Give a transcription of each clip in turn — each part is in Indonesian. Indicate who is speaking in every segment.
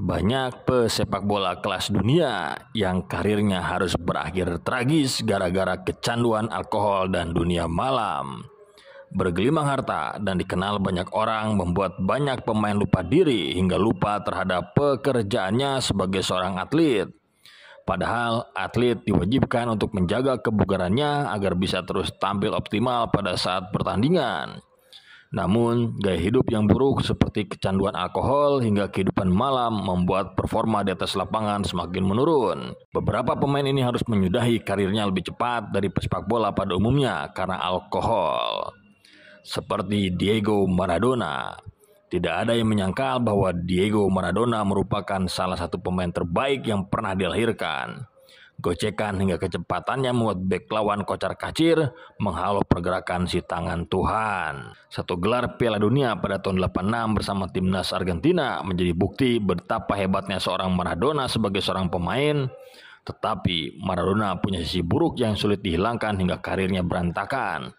Speaker 1: Banyak pesepak bola kelas dunia yang karirnya harus berakhir tragis gara-gara kecanduan alkohol dan dunia malam. Bergelimang harta dan dikenal banyak orang membuat banyak pemain lupa diri hingga lupa terhadap pekerjaannya sebagai seorang atlet. Padahal atlet diwajibkan untuk menjaga kebugarannya agar bisa terus tampil optimal pada saat pertandingan. Namun, gaya hidup yang buruk seperti kecanduan alkohol hingga kehidupan malam membuat performa di atas lapangan semakin menurun. Beberapa pemain ini harus menyudahi karirnya lebih cepat dari pesepak bola pada umumnya karena alkohol. Seperti Diego Maradona, tidak ada yang menyangkal bahwa Diego Maradona merupakan salah satu pemain terbaik yang pernah dilahirkan. Gocekan hingga kecepatannya membuat bek lawan kocar kacir menghalau pergerakan si tangan Tuhan. Satu gelar Piala Dunia pada tahun 86 bersama timnas Argentina menjadi bukti betapa hebatnya seorang Maradona sebagai seorang pemain. Tetapi Maradona punya sisi buruk yang sulit dihilangkan hingga karirnya berantakan.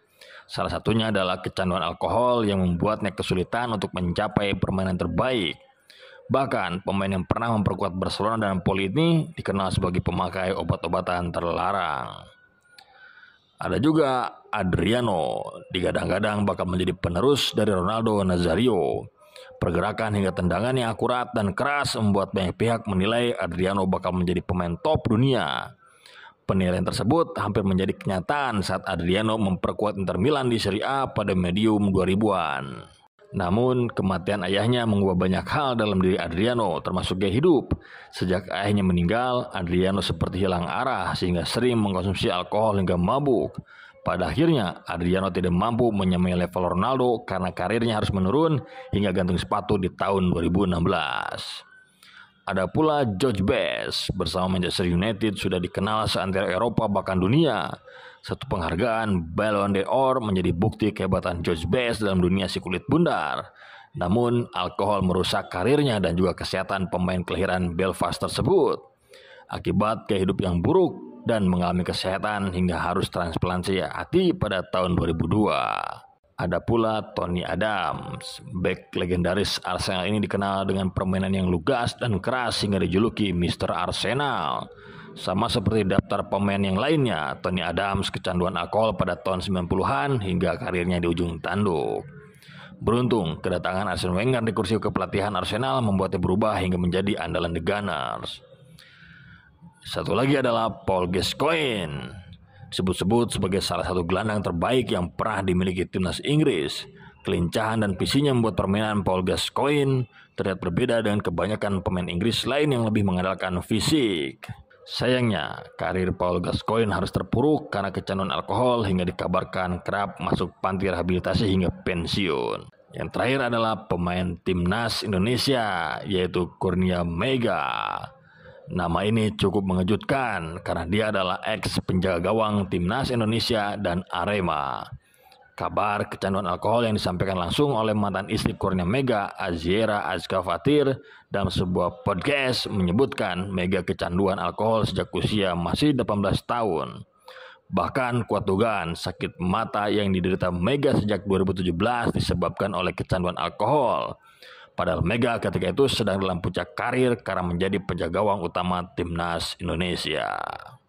Speaker 1: Salah satunya adalah kecanduan alkohol yang membuatnya kesulitan untuk mencapai permainan terbaik. Bahkan pemain yang pernah memperkuat Barcelona dan Poli ini dikenal sebagai pemakai obat-obatan terlarang. Ada juga Adriano, digadang-gadang bakal menjadi penerus dari Ronaldo Nazario. Pergerakan hingga tendangan yang akurat dan keras membuat banyak pihak menilai Adriano bakal menjadi pemain top dunia. Penilaian tersebut hampir menjadi kenyataan saat Adriano memperkuat Inter Milan di Serie A pada medium 2000-an. Namun, kematian ayahnya mengubah banyak hal dalam diri Adriano, termasuk gaya hidup. Sejak ayahnya meninggal, Adriano seperti hilang arah sehingga sering mengkonsumsi alkohol hingga mabuk. Pada akhirnya, Adriano tidak mampu menyamai level Ronaldo karena karirnya harus menurun hingga gantung sepatu di tahun 2016. Ada pula George Best bersama Manchester United sudah dikenal seantero Eropa bahkan dunia. Satu penghargaan Ballon d'Or menjadi bukti kehebatan George Best dalam dunia si kulit bundar. Namun, alkohol merusak karirnya dan juga kesehatan pemain kelahiran Belfast tersebut. Akibat kehidup yang buruk dan mengalami kesehatan hingga harus transplantasi hati pada tahun 2002. Ada pula Tony Adams. Back legendaris Arsenal ini dikenal dengan permainan yang lugas dan keras hingga dijuluki Mr. Arsenal. Sama seperti daftar pemain yang lainnya, Tony Adams kecanduan alkohol pada tahun 90-an hingga karirnya di ujung tanduk. Beruntung, kedatangan Arsene Wenger di kursi kepelatihan Arsenal membuatnya berubah hingga menjadi andalan The Gunners. Satu lagi adalah Paul Gascoigne disebut-sebut sebagai salah satu gelandang terbaik yang pernah dimiliki timnas Inggris. Kelincahan dan visinya membuat permainan Paul Gascoigne terlihat berbeda dengan kebanyakan pemain Inggris lain yang lebih mengandalkan fisik. Sayangnya, karir Paul Gascoigne harus terpuruk karena kecanduan alkohol hingga dikabarkan kerap masuk panti rehabilitasi hingga pensiun. Yang terakhir adalah pemain timnas Indonesia, yaitu Kurnia Mega. Nama ini cukup mengejutkan karena dia adalah ex penjaga gawang timnas Indonesia dan Arema. Kabar kecanduan alkohol yang disampaikan langsung oleh mantan istri Kurnia Mega, Aziera Azka Fatir, dalam sebuah podcast menyebutkan Mega kecanduan alkohol sejak usia masih 18 tahun. Bahkan kuat dugaan sakit mata yang diderita Mega sejak 2017 disebabkan oleh kecanduan alkohol. Padahal Mega ketika itu sedang dalam puncak karir karena menjadi penjaga gawang utama timnas Indonesia.